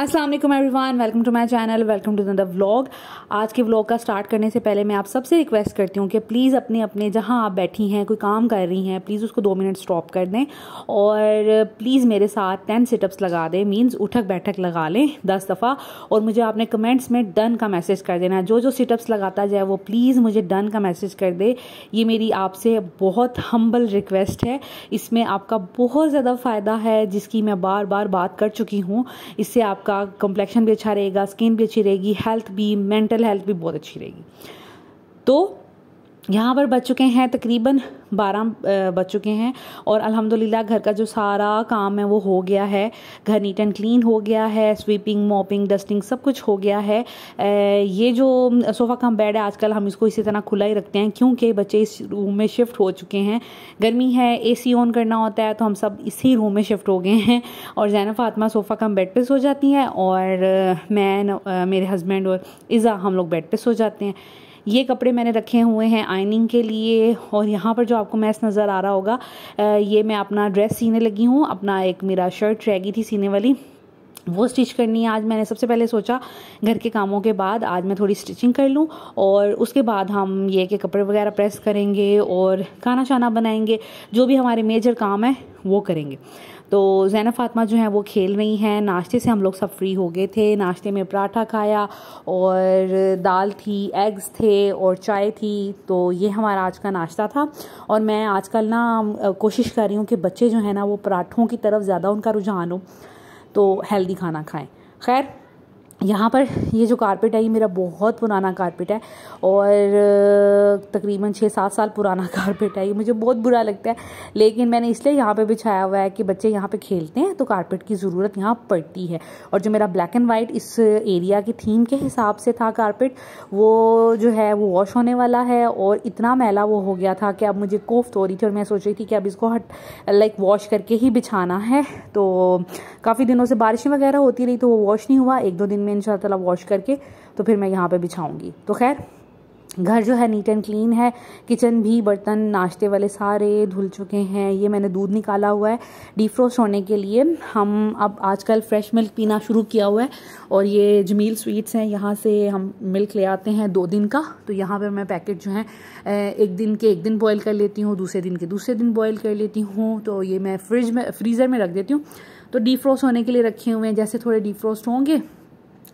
असलम वालेकुम everyone welcome to my channel welcome to the vlog आज के व्लॉग का स्टार्ट करने से पहले मैं आप सबसे रिक्वेस्ट करती हूँ कि प्लीज़ अपने अपने जहाँ आप बैठी हैं कोई काम कर रही हैं प्लीज़ उसको दो मिनट स्टॉप कर दें और प्लीज़ मेरे साथ टेन सिटअप्स लगा दें मीन्स उठक बैठक लगा लें दस दफ़ा और मुझे आपने कमेंट्स में डन का मैसेज कर देना जो जो सिटअप्स लगाता जाए वो प्लीज़ मुझे डन का मैसेज कर दे ये मेरी आपसे बहुत हम्बल रिक्वेस्ट है इसमें आपका बहुत ज़्यादा फ़ायदा है जिसकी मैं बार बार बात कर चुकी हूँ इससे आप आपका कम्प्लेक्शन भी अच्छा रहेगा स्किन भी अच्छी रहेगी हेल्थ भी मेंटल हेल्थ भी बहुत अच्छी रहेगी तो यहाँ पर बच चुके हैं तकरीबन बारह बज चुके हैं और अल्हम्दुलिल्लाह घर का जो सारा काम है वो हो गया है घर नीट एंड क्लीन हो गया है स्वीपिंग मॉपिंग डस्टिंग सब कुछ हो गया है ये जो सोफ़ा का बेड है आजकल हम इसको इसी तरह खुला ही रखते हैं क्योंकि बच्चे इस रूम में शिफ्ट हो चुके हैं गर्मी है ए ऑन करना होता है तो हम सब इसी रूम में शिफ्ट हो गए हैं और Zain Fatma sofa cum bed पर सो जाती हैं और मैं मेरे हस्बैंड और इज़ा हम लोग बेड पर सो जाते हैं ये कपड़े मैंने रखे हुए हैं आइनिंग के लिए और यहाँ पर जो आपको मैस नज़र आ रहा होगा ये मैं अपना ड्रेस सीने लगी हूँ अपना एक मेरा शर्ट रह गई थी सीने वाली वो स्टिच करनी है आज मैंने सबसे पहले सोचा घर के कामों के बाद आज मैं थोड़ी स्टिचिंग कर लूँ और उसके बाद हम ये कि कपड़े वगैरह प्रेस करेंगे और खाना शाना बनाएंगे जो भी हमारे मेजर काम है वो करेंगे तो जैन फातमा जो है वो खेल रही हैं नाश्ते से हम लोग सब फ्री हो गए थे नाश्ते में पराठा खाया और दाल थी एग्स थे और चाय थी तो ये हमारा आज का नाश्ता था और मैं आजकल ना कोशिश कर रही हूँ कि बच्चे जो है ना वो पराठों की तरफ ज़्यादा उनका रुझान हो तो हेल्दी खाना खाएं खैर यहाँ पर ये जो कारपेट है ये मेरा बहुत पुराना कारपेट है और तकरीबन छः सात साल पुराना कारपेट है ये मुझे बहुत बुरा लगता है लेकिन मैंने इसलिए यहाँ पे बिछाया हुआ है कि बच्चे यहाँ पे खेलते हैं तो कारपेट की ज़रूरत यहाँ पड़ती है और जो मेरा ब्लैक एंड वाइट इस एरिया की थीम के हिसाब से था कारपेट वो जो है वो वॉश होने वाला है और इतना मैला वो हो गया था कि अब मुझे कोफ हो रही थी और मैं सोच रही थी कि अब इसको हट लाइक वॉश करके ही बिछाना है तो काफ़ी दिनों से बारिशें वगैरह होती रही तो वो वॉश नहीं हुआ एक दो दिन में इन वॉश करके तो फिर मैं यहाँ पर बिछाऊँगी तो खैर घर जो है नीट एंड क्लीन है किचन भी बर्तन नाश्ते वाले सारे धुल चुके हैं ये मैंने दूध निकाला हुआ है डिफ्रोस्ट होने के लिए हम अब आजकल फ्रेश मिल्क पीना शुरू किया हुआ है और ये जमील स्वीट्स हैं यहाँ से हम मिल्क ले आते हैं दो दिन का तो यहाँ पर मैं पैकेट जो है एक दिन के एक दिन बॉयल कर लेती हूँ दूसरे दिन के दूसरे दिन बॉयल कर लेती हूँ तो ये मैं फ्रिज में फ्रीज़र में रख देती हूँ तो डीफ्रोस्ट होने के लिए रखे हुए हैं जैसे थोड़े डीफ्रोस्ट होंगे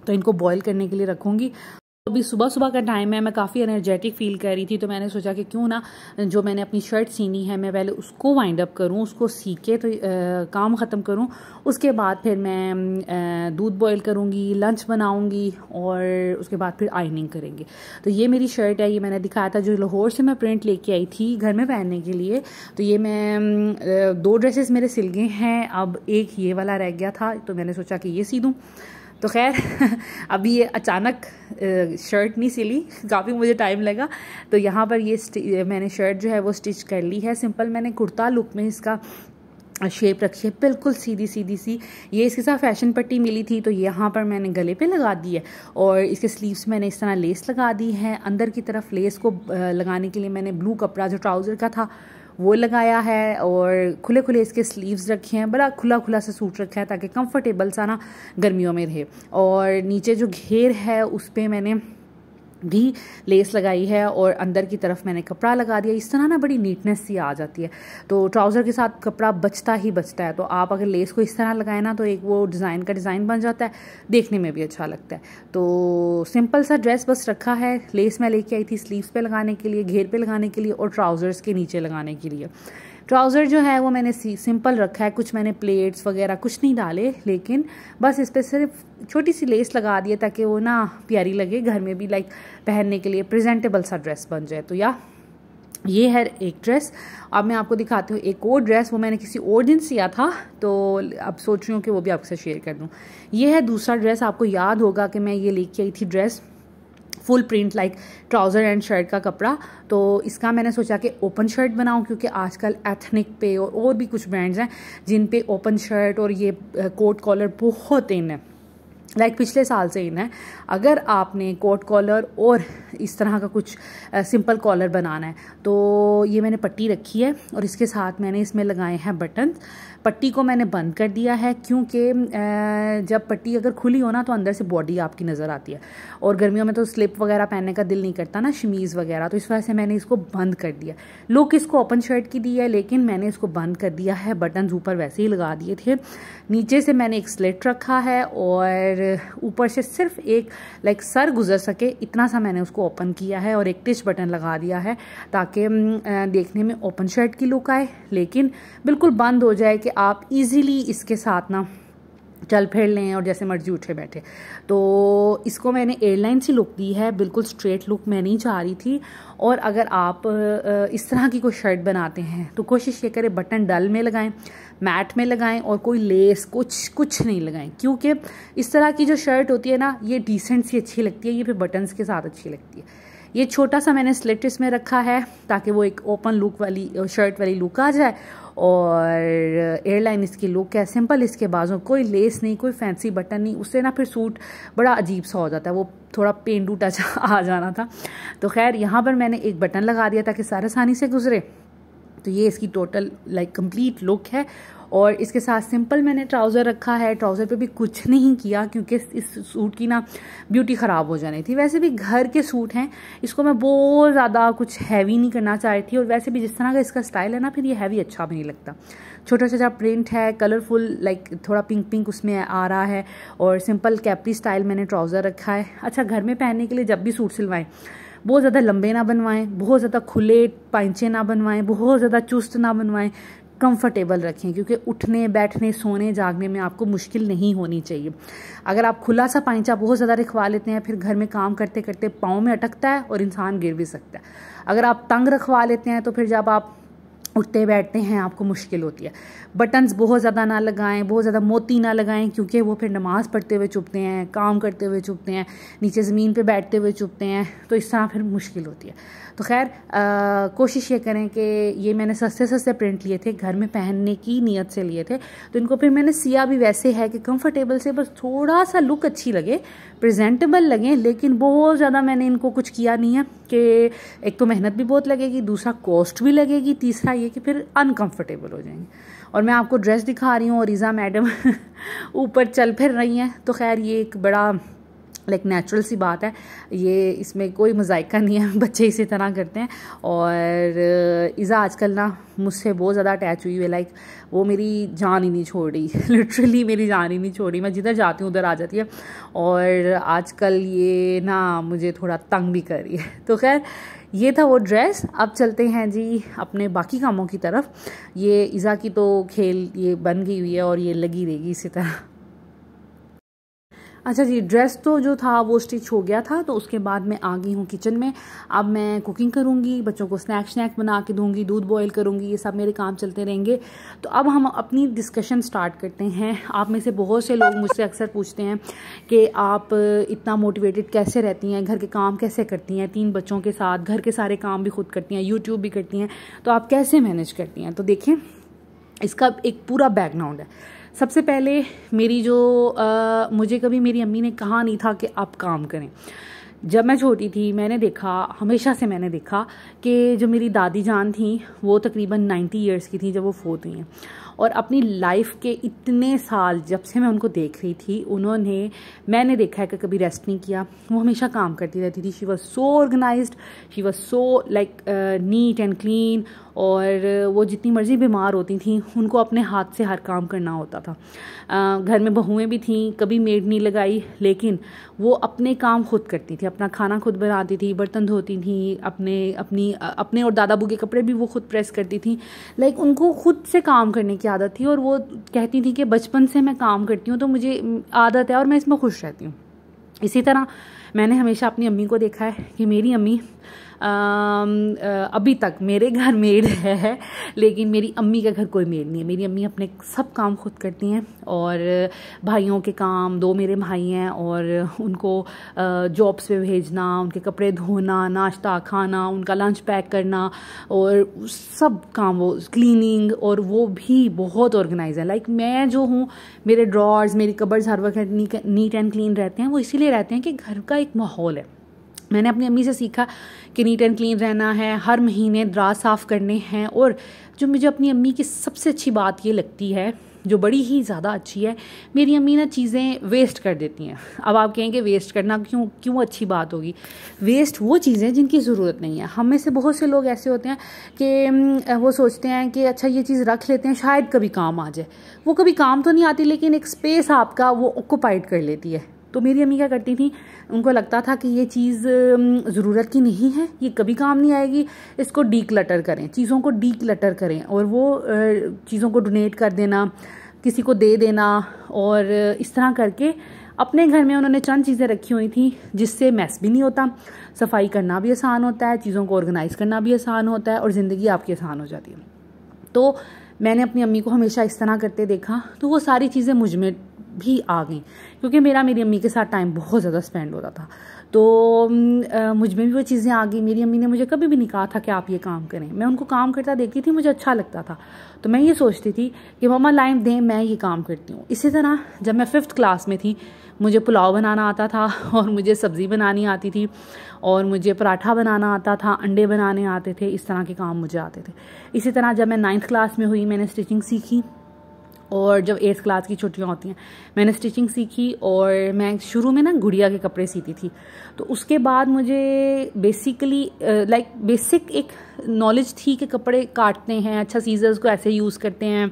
तो इनको बॉयल करने के लिए रखूँगी तो अभी सुबह सुबह का टाइम है मैं काफ़ी एनर्जेटिक फील कर रही थी तो मैंने सोचा कि क्यों ना जो मैंने अपनी शर्ट सीनी है मैं पहले उसको वाइंड अप करूँ उसको सी के तो आ, काम ख़त्म करूँ उसके बाद फिर मैं दूध बॉईल करूँगी लंच बनाऊँगी और उसके बाद फिर आयनिंग करेंगे तो ये मेरी शर्ट है ये मैंने दिखाया था जो लाहौर से मैं प्रिंट लेके आई थी घर में पहनने के लिए तो ये मैं दो ड्रेसेस मेरे सिल गए हैं अब एक ये वाला रह गया था तो मैंने सोचा कि ये सी दूँ तो खैर अभी ये अचानक शर्ट नहीं सिली काफ़ी मुझे टाइम लगा तो यहाँ पर ये मैंने शर्ट जो है वो स्टिच कर ली है सिंपल मैंने कुर्ता लुक में इसका शेप रखी है बिल्कुल सीधी सीधी सी ये इसके साथ फैशन पट्टी मिली थी तो यहाँ पर मैंने गले पे लगा दी है और इसके स्लीव्स मैंने इस तरह लेस लगा दी है अंदर की तरफ लेस को लगाने के लिए मैंने ब्लू कपड़ा जो ट्राउज़र का था वो लगाया है और खुले खुले इसके स्लीव्स रखे हैं बड़ा खुला खुला सा सूट रखा है ताकि कंफर्टेबल सा ना गर्मियों में रहे और नीचे जो घेर है उस पर मैंने भी लेस लगाई है और अंदर की तरफ मैंने कपड़ा लगा दिया इस तरह ना बड़ी नीटनेस सी आ जाती है तो ट्राउज़र के साथ कपड़ा बचता ही बचता है तो आप अगर लेस को इस तरह लगाएं ना तो एक वो डिज़ाइन का डिज़ाइन बन जाता है देखने में भी अच्छा लगता है तो सिंपल सा ड्रेस बस रखा है लेस मैं लेके आई थी स्लीव्स पे लगाने के लिए घेर पे लगाने के लिए और ट्राउज़र्स के नीचे लगाने के लिए ट्राउज़र जो है वो मैंने सी सिंपल रखा है कुछ मैंने प्लेट्स वगैरह कुछ नहीं डाले लेकिन बस इस पर सिर्फ छोटी सी लेस लगा दिए ताकि वो ना प्यारी लगे घर में भी लाइक पहनने के लिए प्रेजेंटेबल सा ड्रेस बन जाए तो या ये है एक ड्रेस अब मैं आपको दिखाती हूँ एक और ड्रेस वो मैंने किसी और दिन सिया था तो अब सोच रही हूँ कि वो भी आपके साथ शेयर कर दूँ ये है दूसरा ड्रेस आपको याद होगा कि मैं ये लेके आई थी dress full print like trouser and shirt का कपड़ा तो इसका मैंने सोचा कि ओपन शर्ट बनाऊं क्योंकि आजकल एथनिक पे और और भी कुछ ब्रांड्स हैं जिन पे ओपन शर्ट और ये कोट कॉलर बहुत इन है लाइक like पिछले साल से इन है अगर आपने कोट कॉलर और इस तरह का कुछ सिंपल कॉलर बनाना है तो ये मैंने पट्टी रखी है और इसके साथ मैंने इसमें लगाए हैं बटन पट्टी को मैंने बंद कर दिया है क्योंकि जब पट्टी अगर खुली हो ना तो अंदर से बॉडी आपकी नज़र आती है और गर्मियों में तो स्लिप वगैरह पहनने का दिल नहीं करता ना शमीज़ वगैरह तो इस वजह से मैंने इसको बंद कर दिया लुक इसको ओपन शर्ट की दी है लेकिन मैंने इसको बंद कर दिया है बटन ऊपर वैसे ही लगा दिए थे नीचे से मैंने एक स्लेट रखा है और ऊपर से सिर्फ एक लाइक सर गुजर सके इतना सा मैंने उसको ओपन किया है और एक टिच बटन लगा दिया है ताकि देखने में ओपन शर्ट की लुक आए लेकिन बिल्कुल बंद हो जाए कि आप इजीली इसके साथ ना चल फिर लें और जैसे मर्जी उठे बैठे तो इसको मैंने एयरलाइन सी लुक दी है बिल्कुल स्ट्रेट लुक मैं नहीं चाह रही थी और अगर आप इस तरह की कोई शर्ट बनाते हैं तो कोशिश ये करें बटन डल में लगाएं मैट में लगाएं और कोई लेस कुछ कुछ नहीं लगाएं क्योंकि इस तरह की जो शर्ट होती है ना ये डिसेंट सी अच्छी लगती है ये फिर बटन्स के साथ अच्छी लगती है ये छोटा सा मैंने स्लिट इसमें रखा है ताकि वो एक ओपन लुक वाली शर्ट वाली लुक आ जाए और एयरलाइन इसकी लुक है सिंपल इसके बाजू कोई लेस नहीं कोई फैंसी बटन नहीं उससे ना फिर सूट बड़ा अजीब सा हो जाता है वो थोड़ा पेंडू टच अच्छा आ जाना था तो खैर यहाँ पर मैंने एक बटन लगा दिया था कि सारे आसानी से गुजरे तो ये इसकी टोटल लाइक कंप्लीट लुक है और इसके साथ सिंपल मैंने ट्राउज़र रखा है ट्राउज़र पे भी कुछ नहीं किया क्योंकि इस सूट की ना ब्यूटी ख़राब हो जानी थी वैसे भी घर के सूट हैं इसको मैं बहुत ज़्यादा कुछ हैवी नहीं करना चाह रही थी और वैसे भी जिस तरह का इसका स्टाइल है ना फिर ये हैवी अच्छा भी नहीं लगता छोटा छोटा प्रिंट है कलरफुल लाइक थोड़ा पिंक पिंक उसमें आ रहा है और सिंपल कैपरी स्टाइल मैंने ट्राउज़र रखा है अच्छा घर में पहनने के लिए जब भी सूट सिलवाएं बहुत ज़्यादा लंबे ना बनवाएं बहुत ज़्यादा खुले पैंचे ना बनवाएं बहुत ज़्यादा चुस्त ना बनवाएं कंफर्टेबल रखें क्योंकि उठने बैठने सोने जागने में आपको मुश्किल नहीं होनी चाहिए अगर आप खुला सा पाइचा बहुत ज़्यादा रखवा लेते हैं फिर घर में काम करते करते पाँव में अटकता है और इंसान गिर भी सकता है अगर आप तंग रखवा लेते हैं तो फिर जब आप उठते बैठते हैं आपको मुश्किल होती है बटन्स बहुत ज़्यादा ना लगाएं बहुत ज़्यादा मोती ना लगाएं क्योंकि वो फिर नमाज़ पढ़ते हुए चुपते हैं काम करते हुए चुपते हैं नीचे ज़मीन पे बैठते हुए चुपते हैं तो इस तरह फिर मुश्किल होती है तो खैर कोशिश ये करें कि ये मैंने सस्ते सस्ते प्रिंट लिए थे घर में पहनने की नीयत से लिए थे तो इनको फिर मैंने सिया भी वैसे है कि कंफर्टेबल से बस थोड़ा सा लुक अच्छी लगे प्रेजेंटेबल लगे लेकिन बहुत ज़्यादा मैंने इनको कुछ किया नहीं है कि एक तो मेहनत भी बहुत लगेगी दूसरा कॉस्ट भी लगेगी तीसरा ये कि फिर अनकम्फर्टेबल हो जाएंगे और मैं आपको ड्रेस दिखा रही हूँ और रिज़ा मैडम ऊपर चल फिर रही हैं तो खैर ये एक बड़ा लाइक नेचुरल सी बात है ये इसमें कोई मजायका नहीं है बच्चे इसी तरह करते हैं और इज़ा आजकल ना मुझसे बहुत ज़्यादा अटैच हुई है लाइक वो मेरी जान ही नहीं छोड़ रही लिटरली मेरी जान ही नहीं छोड़ी मैं जिधर जाती हूँ उधर आ जाती है और आजकल ये ना मुझे थोड़ा तंग भी कर रही है तो खैर ये था वो ड्रेस अब चलते हैं जी अपने बाकी कामों की तरफ ये इज़ा की तो खेल ये बन गई हुई है और ये लगी रहेगी इसी तरह अच्छा जी ड्रेस तो जो था वो स्टिच हो गया था तो उसके बाद मैं आ गई हूँ किचन में अब मैं कुकिंग करूँगी बच्चों को स्नैक स्नैक बना के दूँगी दूध बॉयल करूँगी ये सब मेरे काम चलते रहेंगे तो अब हम अपनी डिस्कशन स्टार्ट करते हैं आप में से बहुत से लोग मुझसे अक्सर पूछते हैं कि आप इतना मोटिवेटेड कैसे रहती हैं घर के काम कैसे करती हैं तीन बच्चों के साथ घर के सारे काम भी खुद करती हैं यूट्यूब भी करती हैं तो आप कैसे मैनेज करती हैं तो देखें इसका एक पूरा बैकग्राउंड है सबसे पहले मेरी जो आ, मुझे कभी मेरी अम्मी ने कहा नहीं था कि आप काम करें जब मैं छोटी थी मैंने देखा हमेशा से मैंने देखा कि जो मेरी दादी जान थी वो तकरीबन 90 इयर्स की थी जब वो फोत हुई हैं और अपनी लाइफ के इतने साल जब से मैं उनको देख रही थी उन्होंने मैंने देखा है कि कभी रेस्ट नहीं किया वो हमेशा काम करती रहती थी she was so organise she was so like neat and clean और वो जितनी मर्ज़ी बीमार होती थी उनको अपने हाथ से हर काम करना होता था घर में बहुएं भी थीं कभी मेड नहीं लगाई लेकिन वो अपने काम खुद करती थी अपना खाना खुद बनाती थी बर्तन धोती थी अपने अपनी अपने और दादाबू के कपड़े भी वो खुद प्रेस करती थी लाइक उनको खुद से काम करने की आदत थी और वो कहती थी कि बचपन से मैं काम करती हूँ तो मुझे आदत है और मैं इसमें खुश रहती हूँ इसी तरह मैंने हमेशा अपनी अम्मी को देखा है कि मेरी अम्मी Um, uh, अभी तक मेरे घर मेड है लेकिन मेरी अम्मी का घर कोई मेड नहीं है मेरी अम्मी अपने सब काम खुद करती हैं और भाइयों के काम दो मेरे भाई हैं और उनको जॉब्स uh, पे भेजना उनके कपड़े धोना नाश्ता खाना उनका लंच पैक करना और सब काम वो क्लीनिंग और वो भी बहुत ऑर्गेनाइज है लाइक मैं जो हूँ मेरे ड्रॉर्स मेरी कबर्स हर वक्त नीट एंड क्लीन रहते हैं वो इसीलिए रहते हैं कि घर का एक माहौल है मैंने अपनी अम्मी से सीखा कि नीट एंड क्लीन रहना है हर महीने द्रा साफ़ करने हैं और जो मुझे अपनी अम्मी की सबसे अच्छी बात ये लगती है जो बड़ी ही ज़्यादा अच्छी है मेरी अम्मी ना चीज़ें वेस्ट कर देती हैं अब आप कहेंगे वेस्ट करना क्यों क्यों अच्छी बात होगी वेस्ट वो चीज़ें जिनकी ज़रूरत नहीं है हम में से बहुत से लोग ऐसे होते हैं कि वो सोचते हैं कि अच्छा ये चीज़ रख लेते हैं शायद कभी काम आ जाए वो कभी काम तो नहीं आती लेकिन एक स्पेस आपका वो ऑक्यूपाइड कर लेती है तो मेरी अम्मी क्या करती थी उनको लगता था कि ये चीज़ ज़रूरत की नहीं है ये कभी काम नहीं आएगी इसको डी क्लटर करें चीज़ों को डी क्लटर करें और वो चीज़ों को डोनेट कर देना किसी को दे देना और इस तरह करके अपने घर में उन्होंने चंद चीज़ें रखी हुई थी जिससे मैस भी नहीं होता सफाई करना भी आसान होता है चीज़ों को ऑर्गेनाइज़ करना भी आसान होता है और ज़िंदगी आपकी आसान हो जाती है तो मैंने अपनी अम्मी को हमेशा इस तरह करते देखा तो वो सारी चीज़ें मुझ में भी आ गई क्योंकि मेरा मेरी अम्मी के साथ टाइम बहुत ज़्यादा स्पेंड होता था तो मुझ में भी वो चीज़ें आ गई मेरी अम्मी ने मुझे कभी भी नहीं कहा था कि आप ये काम करें मैं उनको काम करता देखती थी मुझे अच्छा लगता था तो मैं ये सोचती थी कि मम्मा लाइन दें मैं ये काम करती हूँ इसी तरह जब मैं फिफ्थ क्लास में थी मुझे पुलाव बनाना आता था और मुझे सब्ज़ी बनानी आती थी और मुझे पराठा बनाना आता था अंडे बनाने आते थे इस तरह के काम मुझे आते थे इसी तरह जब मैं नाइन्थ क्लास में हुई मैंने स्टिचिंग सीखी और जब एट्थ क्लास की छुट्टियाँ होती हैं मैंने स्टिचिंग सीखी और मैं शुरू में ना गुड़िया के कपड़े सीती थी तो उसके बाद मुझे बेसिकली लाइक बेसिक एक नॉलेज थी कि कपड़े काटते हैं अच्छा सीजर्स को ऐसे यूज़ करते हैं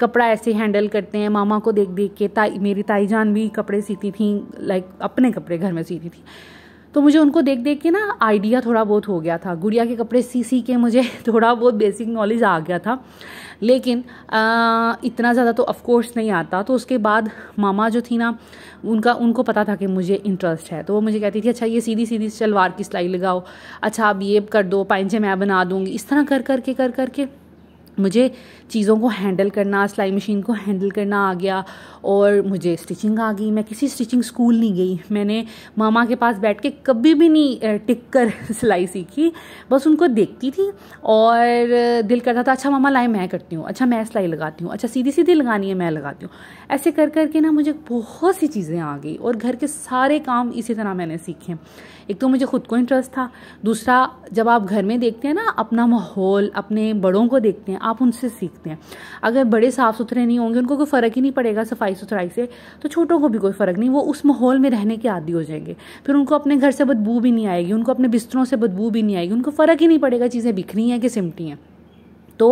कपड़ा ऐसे हैंडल करते हैं मामा को देख देख के ताई मेरी ताई जान भी कपड़े सीती थी लाइक अपने कपड़े घर में सीती थी तो मुझे उनको देख देख के ना आइडिया थोड़ा बहुत हो गया था गुड़िया के कपड़े सी सी के मुझे थोड़ा बहुत बेसिक नॉलेज आ गया था लेकिन आ, इतना ज़्यादा तो ऑफकोर्स नहीं आता तो उसके बाद मामा जो थी ना उनका उनको पता था कि मुझे इंटरेस्ट है तो वो मुझे कहती थी अच्छा ये सीधी सीधी सलवार की सिलाई लगाओ अच्छा अब ये कर दो पैंचे मैं बना दूँगी इस तरह कर कर के कर कर के मुझे चीज़ों को हैंडल करना सिलाई मशीन को हैंडल करना आ गया और मुझे स्टिचिंग आ गई मैं किसी स्टिचिंग स्कूल नहीं गई मैंने मामा के पास बैठ के कभी भी नहीं टिक कर सिलाई सीखी बस उनको देखती थी और दिल करता था अच्छा मामा लाई मैं करती हूँ अच्छा मैं सिलाई लगाती हूँ अच्छा सीधी सीधी लगानी है मैं लगाती हूँ ऐसे कर करके ना मुझे बहुत सी चीज़ें आ गई और घर के सारे काम इसी तरह मैंने सीखे एक तो मुझे ख़ुद को इंटरेस्ट था दूसरा जब आप घर में देखते हैं ना अपना माहौल अपने बड़ों को देखते हैं आप उनसे सीखते हैं अगर बड़े साफ़ सुथरे नहीं होंगे उनको कोई फ़र्क ही नहीं पड़ेगा सफाई सुथराई से तो छोटों को भी कोई फ़र्क नहीं वो उस माहौल में रहने के आदि हो जाएंगे फिर उनको अपने घर से बदबू भी नहीं आएगी उनको अपने बिस्तरों से बदबू भी नहीं आएगी उनको फ़र्क ही नहीं पड़ेगा चीज़ें बिखरी हैं कि सिमटी हैं तो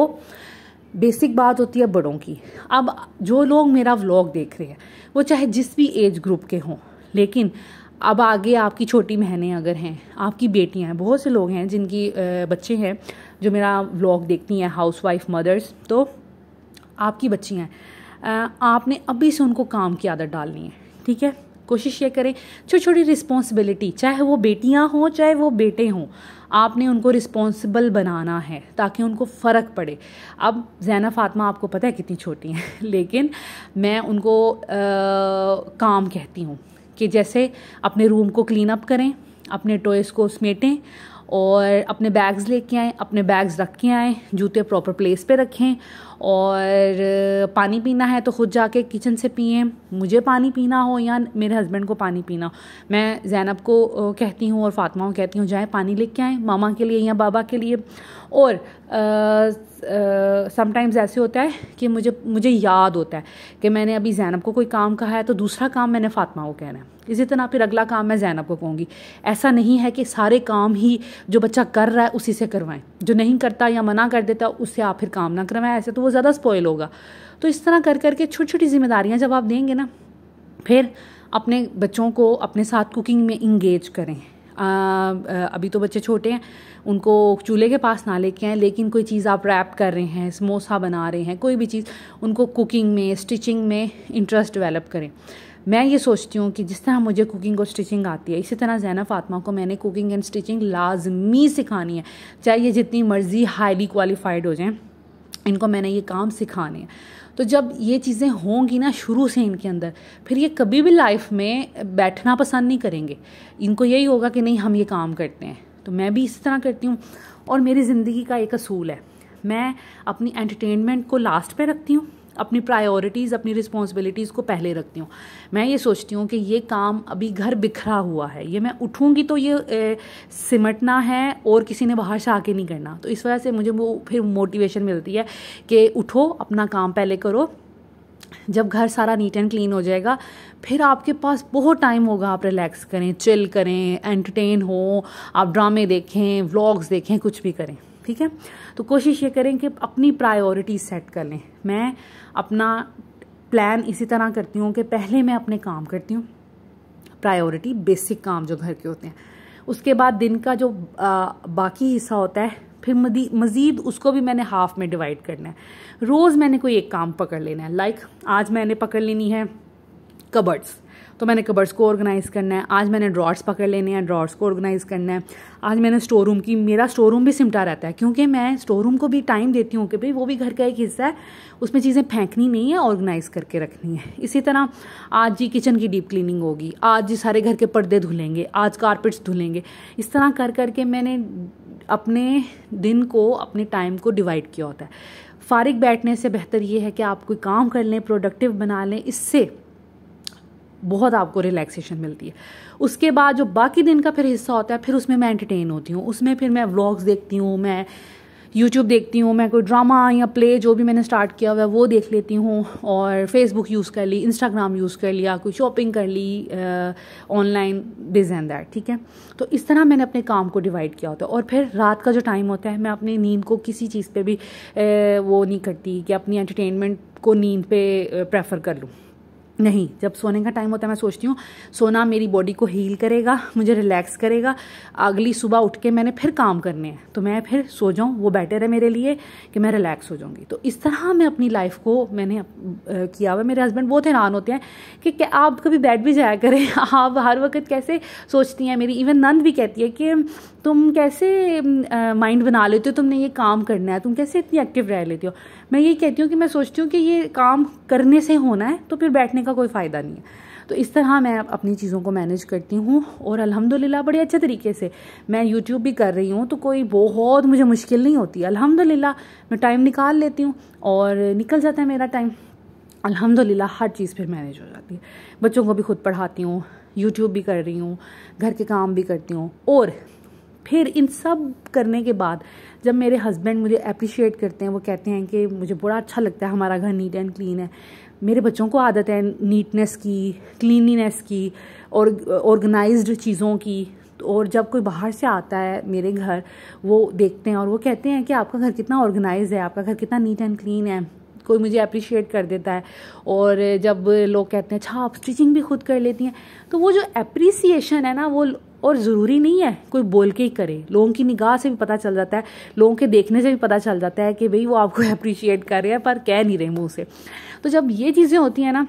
बेसिक बात होती है बड़ों की अब जो लोग मेरा व्लॉग देख रहे हैं वो चाहे जिस भी एज ग्रुप के हों लेकिन अब आगे आपकी छोटी बहनें अगर हैं आपकी बेटियां हैं बहुत से लोग हैं जिनकी बच्चे हैं जो मेरा व्लॉग देखती हैं हाउस वाइफ मदर्स तो आपकी बच्चियाँ हैं आपने अभी से उनको काम की आदत डालनी है ठीक है कोशिश ये करें छोटी छोटी रिस्पॉन्सिबिलिटी चाहे वो बेटियां हों चाहे वो बेटे हों आपने उनको रिस्पॉन्सिबल बनाना है ताकि उनको फ़र्क पड़े अब जैना फातमा आपको पता है कितनी छोटी हैं लेकिन मैं उनको आ, काम कहती हूँ कि जैसे अपने रूम को क्लीन अप करें अपने टॉयज़ को समेटें और अपने बैग्स लेके आएँ अपने बैग्स रख के आएँ जूते प्रॉपर प्लेस पे रखें और पानी पीना है तो ख़ुद जाके किचन से पिए मुझे पानी पीना हो या मेरे हस्बैंड को पानी पीना हो मैं जैनब को कहती हूँ और फातिमा को कहती हूँ जाए पानी लेके आएँ मामा के लिए या बाबा के लिए और समटाइम्स ऐसे होता है कि मुझे मुझे याद होता है कि मैंने अभी जैनब को कोई काम कहा है तो दूसरा काम मैंने फातिमा को कहना है इसी तरह फिर अगला काम मैं जैनब को कहूँगी ऐसा नहीं है कि सारे काम ही जो बच्चा कर रहा है उसी से करवाएं जो नहीं करता या मना कर देता उससे आप फिर काम ना करवाएं ऐसे तो वो वो ज़्यादा स्पॉयल होगा तो इस तरह कर करके छोटी छोटी जिम्मेदारियाँ जब आप देंगे ना फिर अपने बच्चों को अपने साथ कुकिंग में इंगेज करें आ, अभी तो बच्चे छोटे हैं उनको चूल्हे के पास ना लेके आए लेकिन कोई चीज़ आप रैप कर रहे हैं समोसा बना रहे हैं कोई भी चीज़ उनको कुकिंग में स्टिचिंग में इंटरेस्ट डेवलप करें मैं ये सोचती हूँ कि जिस तरह मुझे कुकिंग और स्टिचिंग आती है इसी तरह जैन फातमा को मैंने कुकिंग एंड स्टिचिंग लाजमी सिखानी है चाहे ये जितनी मर्ज़ी हाईली क्वालिफाइड हो जाएं इनको मैंने ये काम सिखाने हैं तो जब ये चीज़ें होंगी ना शुरू से इनके अंदर फिर ये कभी भी लाइफ में बैठना पसंद नहीं करेंगे इनको यही होगा कि नहीं हम ये काम करते हैं तो मैं भी इस तरह करती हूँ और मेरी ज़िंदगी का एक असूल है मैं अपनी एंटरटेनमेंट को लास्ट पे रखती हूँ अपनी प्रायोरिटीज़ अपनी रिस्पॉन्सिबिलिटीज़ को पहले रखती हूँ मैं ये सोचती हूँ कि ये काम अभी घर बिखरा हुआ है ये मैं उठूँगी तो ये ए, सिमटना है और किसी ने बाहर से आके नहीं करना तो इस वजह से मुझे वो फिर मोटिवेशन मिलती है कि उठो अपना काम पहले करो जब घर सारा नीट एंड क्लीन हो जाएगा फिर आपके पास बहुत टाइम होगा आप रिलैक्स करें चिल करें एंटरटेन हो आप ड्रामे देखें व्लॉग्स देखें कुछ भी करें ठीक है तो कोशिश ये करें कि अपनी प्रायोरिटी सेट कर लें मैं अपना प्लान इसी तरह करती हूँ कि पहले मैं अपने काम करती हूँ प्रायोरिटी बेसिक काम जो घर के होते हैं उसके बाद दिन का जो आ, बाकी हिस्सा होता है फिर मज़ीद उसको भी मैंने हाफ में डिवाइड करना है रोज़ मैंने कोई एक काम पकड़ लेना है लाइक like, आज मैंने पकड़ लेनी है कबर्ड्स तो मैंने कबर्ड्स को ऑर्गेनाइज़ करना है आज मैंने ड्रॉट्स पकड़ लेने हैं ड्रॉट्स को ऑर्गेनाइज़ करना है आज मैंने स्टोर रूम की मेरा स्टोर रूम भी सिमटा रहता है क्योंकि मैं स्टोर रूम को भी टाइम देती हूँ कि भाई वो भी घर का एक हिस्सा है उसमें चीज़ें फेंकनी नहीं है ऑर्गेनाइज़ करके रखनी है इसी तरह आज जी किचन की डीप क्लीनिंग होगी आज जी सारे घर के पर्दे धुलेंगे आज कारपेट्स धुलेंगे इस तरह कर करके मैंने अपने दिन को अपने टाइम को डिवाइड किया होता है फारिग बैठने से बेहतर ये है कि आप कोई काम कर लें प्रोडक्टिव बना लें इससे बहुत आपको रिलैक्सेशन मिलती है उसके बाद जो बाकी दिन का फिर हिस्सा होता है फिर उसमें मैं एंटरटेन होती हूँ उसमें फिर मैं व्लॉग्स देखती हूँ मैं यूट्यूब देखती हूँ मैं कोई ड्रामा या प्ले जो भी मैंने स्टार्ट किया हुआ है वो देख लेती हूँ और फेसबुक यूज़ कर ली इंस्टाग्राम यूज़ कर लिया कोई शॉपिंग कर ली ऑनलाइन दिस एंड दैट ठीक है तो इस तरह मैंने अपने काम को डिवाइड किया होता है और फिर रात का जो टाइम होता है मैं अपनी नींद को किसी चीज़ पर भी वो नहीं करती कि अपनी एंटरटेनमेंट को नींद पे प्रेफर कर लूँ नहीं जब सोने का टाइम होता है मैं सोचती हूँ सोना मेरी बॉडी को हील करेगा मुझे रिलैक्स करेगा अगली सुबह उठ के मैंने फिर काम करने हैं तो मैं फिर सो जाऊँ वो बेटर है मेरे लिए कि मैं रिलैक्स हो जाऊँगी तो इस तरह मैं अपनी लाइफ को मैंने किया हुआ मेरे हस्बैंड बहुत हैरान होते हैं कि क्या आप कभी बैठ भी जाया करें आप हर वक्त कैसे सोचती हैं मेरी इवन नंद भी कहती है कि तुम कैसे माइंड बना लेते हो तुमने ये काम करना है तुम कैसे इतनी एक्टिव रह लेते हो मैं यही कहती हूँ कि मैं सोचती हूँ कि ये काम करने से होना है तो फिर बैठने का कोई फ़ायदा नहीं है तो इस तरह मैं अपनी चीज़ों को मैनेज करती हूँ और अल्हम्दुलिल्लाह बड़े अच्छे तरीके से मैं यूट्यूब भी कर रही हूँ तो कोई बहुत मुझे मुश्किल नहीं होती अल्हम्दुलिल्लाह मैं टाइम निकाल लेती हूँ और निकल जाता है मेरा टाइम अल्हम्दुलिल्लाह हर चीज़ फिर मैनेज हो जाती है बच्चों को भी खुद पढ़ाती हूँ यूट्यूब भी कर रही हूँ घर के काम भी करती हूँ और फिर इन सब करने के बाद जब मेरे हस्बैंड मुझे अप्रिशिएट करते हैं वो कहते हैं कि मुझे बड़ा अच्छा लगता है हमारा घर नीट एंड क्लीन है मेरे बच्चों को आदत है नीटनेस की क्लीनिनेस की और ऑर्गेनाइज चीज़ों की तो और जब कोई बाहर से आता है मेरे घर वो देखते हैं और वो कहते हैं कि आपका घर कितना ऑर्गेनाइज है आपका घर कितना नीट एंड क्लीन है कोई मुझे अप्रिशिएट कर देता है और जब लोग कहते हैं अच्छा आप स्टिचिंग भी खुद कर लेती हैं तो वो जो अप्रिसिएशन है ना वो और ज़रूरी नहीं है कोई बोल के ही करे लोगों की निगाह से भी पता चल जाता है लोगों के देखने से भी पता चल जाता है कि भाई वो आपको अप्रिशिएट कर रहे हैं पर कह नहीं रहे मुँह से तो जब ये चीज़ें होती हैं ना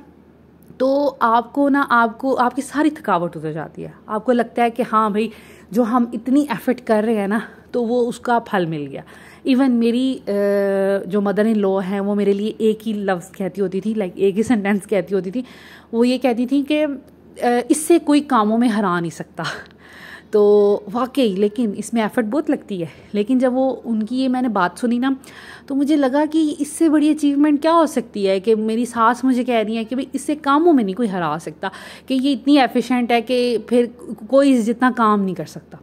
तो आपको ना आपको आपकी सारी थकावट उतर जाती है आपको लगता है कि हाँ भाई जो हम इतनी एफर्ट कर रहे हैं ना तो वो उसका फल मिल गया इवन मेरी जो मदर इन लॉ है वो मेरे लिए एक ही लफ्ज़ कहती होती थी लाइक एक ही सेंटेंस कहती होती थी वो ये कहती थी कि इससे कोई कामों में हरा नहीं सकता तो वाकई लेकिन इसमें एफ़र्ट बहुत लगती है लेकिन जब वो उनकी ये मैंने बात सुनी ना तो मुझे लगा कि इससे बड़ी अचीवमेंट क्या हो सकती है कि मेरी सास मुझे कह रही है कि भाई इससे कामों में नहीं कोई हरा सकता कि ये इतनी एफिशिएंट है कि फिर कोई जितना काम नहीं कर सकता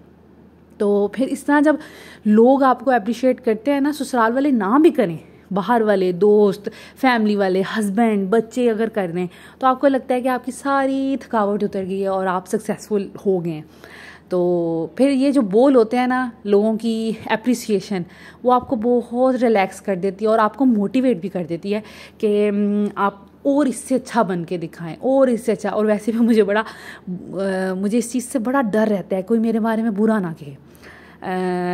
तो फिर इस तरह जब लोग आपको अप्रिशिएट करते हैं ना ससुराल वाले ना भी करें बाहर वाले दोस्त फैमिली वाले हस्बैंड बच्चे अगर कर दें तो आपको लगता है कि आपकी सारी थकावट उतर गई है और आप सक्सेसफुल हो गए हैं तो फिर ये जो बोल होते हैं ना लोगों की एप्रिसिएशन वो आपको बहुत रिलैक्स कर देती है और आपको मोटिवेट भी कर देती है कि आप और इससे अच्छा बन के दिखाएं और इससे अच्छा और वैसे भी मुझे बड़ा मुझे इस चीज़ से बड़ा डर रहता है कोई मेरे बारे में बुरा ना कहे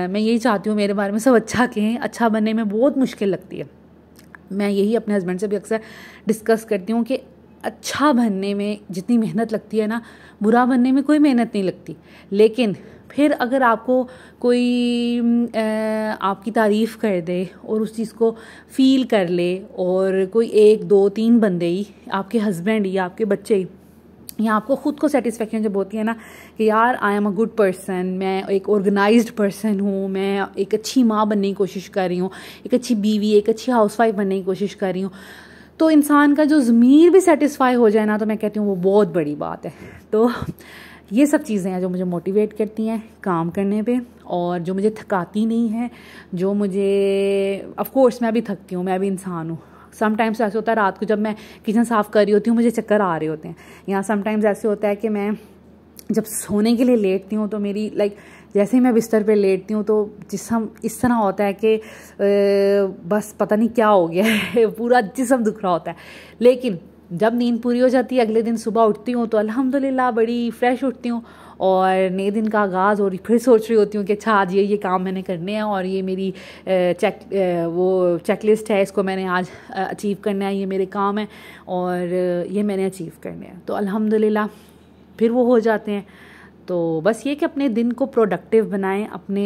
मैं यही चाहती हूँ मेरे बारे में सब अच्छा कहें अच्छा बनने में बहुत मुश्किल लगती है मैं यही अपने हस्बैंड से भी अक्सर डिस्कस करती हूँ कि अच्छा बनने में जितनी मेहनत लगती है ना बुरा बनने में कोई मेहनत नहीं लगती लेकिन फिर अगर आपको कोई आपकी तारीफ़ कर दे और उस चीज़ को फील कर ले और कोई एक दो तीन बंदे ही आपके हस्बैंड या आपके बच्चे ही या आपको ख़ुद को सेटिस्फेक्शन जब होती है ना कि यार I am a good person मैं एक ऑर्गेनाइज्ड पर्सन हूँ मैं एक अच्छी माँ बनने की कोशिश कर रही हूँ एक अच्छी बीवी एक अच्छी हाउसवाइफ बनने की कोशिश कर रही हूँ तो इंसान का जो ज़मीर भी सेटिस्फाई हो जाए ना तो मैं कहती हूँ वो बहुत बड़ी बात है तो ये सब चीज़ें हैं जो मुझे मोटिवेट करती हैं काम करने पे और जो मुझे थकाती नहीं है जो मुझे ऑफ़ कोर्स मैं भी थकती हूँ मैं भी इंसान हूँ समटाइम्स ऐसे होता है रात को जब मैं किचन साफ़ कर रही होती हूँ मुझे चक्कर आ रहे होते हैं या समटाइम्स ऐसे होता है कि मैं जब सोने के लिए लेटती हूँ तो मेरी लाइक like, जैसे ही मैं बिस्तर पे लेटती हूँ तो जिसम इस तरह होता है कि बस पता नहीं क्या हो गया है पूरा जिसम दुख रहा होता है लेकिन जब नींद पूरी हो जाती है अगले दिन सुबह उठती हूँ तो अल्हम्दुलिल्लाह बड़ी फ़्रेश उठती हूँ और नए दिन का आगाज़ और फिर सोच रही होती हूँ कि अच्छा आज ये ये काम मैंने करने हैं और ये मेरी चेक वो चेकलिस्ट है इसको मैंने आज अचीव करना है ये मेरे काम है और ये मैंने अचीव करने हैं तो अल्हम्दुलिल्लाह फिर वो हो जाते हैं तो बस ये कि अपने दिन को प्रोडक्टिव बनाएं अपने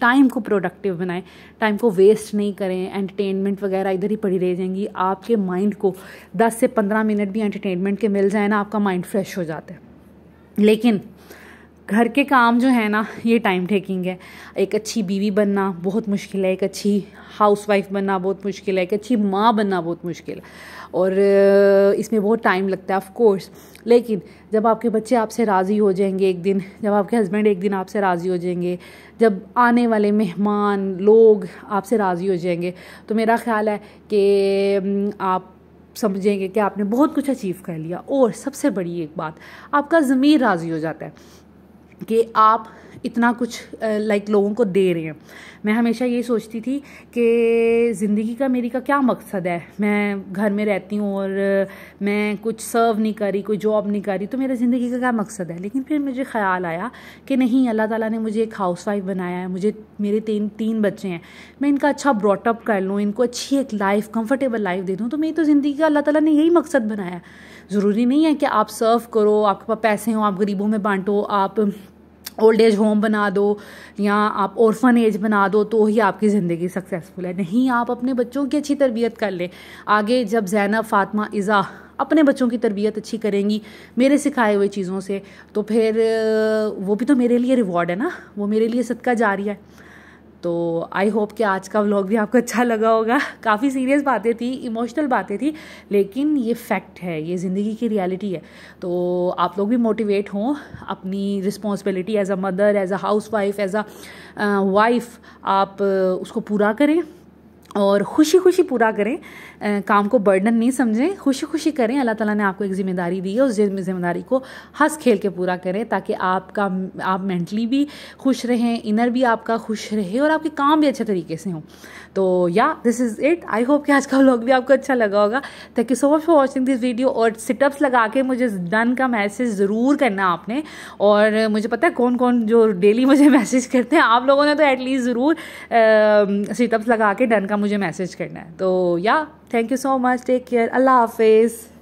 टाइम को प्रोडक्टिव बनाएं टाइम को वेस्ट नहीं करें एंटरटेनमेंट वगैरह इधर ही पड़ी रह जाएंगी आपके माइंड को 10 से 15 मिनट भी एंटरटेनमेंट के मिल जाए ना आपका माइंड फ्रेश हो जाता है लेकिन घर के काम जो है ना ये टाइम टेकिंग है एक अच्छी बीवी बनना बहुत मुश्किल है एक अच्छी हाउसवाइफ बनना बहुत मुश्किल है एक अच्छी माँ बनना बहुत मुश्किल है और इसमें बहुत टाइम लगता है ऑफकोर्स लेकिन जब आपके बच्चे आपसे राज़ी हो जाएंगे एक दिन जब आपके हस्बैंड एक दिन आपसे राज़ी हो जाएंगे जब आने वाले मेहमान लोग आपसे राज़ी हो जाएंगे तो मेरा ख्याल है कि आप समझेंगे कि आपने बहुत कुछ अचीव कर लिया और सबसे बड़ी एक बात आपका ज़मीर राज़ी हो जाता है कि आप इतना कुछ लाइक लोगों को दे रहे हैं मैं हमेशा ये सोचती थी कि ज़िंदगी का मेरी का क्या मकसद है मैं घर में रहती हूँ और मैं कुछ सर्व नहीं करी कोई जॉब नहीं करी तो मेरा ज़िंदगी का क्या मकसद है लेकिन फिर मुझे ख्याल आया कि नहीं अल्लाह ताला ने मुझे एक हाउस वाइफ बनाया है मुझे मेरे तीन तीन बच्चे हैं मैं इनका अच्छा ब्रॉटअप कर लूँ इनको अच्छी एक लाइफ कम्फर्टेबल लाइफ दे दूँ तो मेरी तो ज़िंदगी का अल्लाह तला ने यही मकसद बनाया है ज़रूरी नहीं है कि आप सर्व करो आपके पास पैसे हों आप गरीबों में बांटो आप ओल्ड एज होम बना दो या आप औरफन एज बना दो तो ही आपकी ज़िंदगी सक्सेसफुल है नहीं आप अपने बच्चों की अच्छी तरबियत कर लें आगे जब जैनब फातमा इज़ा अपने बच्चों की तरबियत अच्छी करेंगी मेरे सिखाए हुए चीज़ों से तो फिर वो भी तो मेरे लिए रिवॉर्ड है ना वो मेरे लिए सदका जारी है तो आई होप कि आज का व्लॉग भी आपको अच्छा लगा होगा काफ़ी सीरियस बातें थी इमोशनल बातें थी लेकिन ये फैक्ट है ये ज़िंदगी की रियलिटी है तो आप लोग भी मोटिवेट हों अपनी responsibility as a mother as a housewife as a wife आप uh, उसको पूरा करें और खुशी खुशी पूरा करें आ, काम को बर्डन नहीं समझें खुशी खुशी करें अल्लाह ताला ने आपको एक ज़िम्मेदारी दी है उस ज़िम्मेदारी को हंस खेल के पूरा करें ताकि आपका आप मेंटली भी खुश रहें इनर भी आपका खुश रहे और आपके काम भी अच्छे तरीके से हों तो या this is it I hope कि आज का व्लॉग भी आपको अच्छा लगा होगा thank you so much for watching this video और सिटअप्स लगा के मुझे डन का मैसेज ज़रूर करना आपने और मुझे पता है कौन कौन जो डेली मुझे मैसेज करते हैं आप लोगों ने तो एटलीस्ट ज़रूर सिटअप्स लगा के डन का मुझे मैसेज करना है तो या thank you so much take care अल्लाह हाफिज़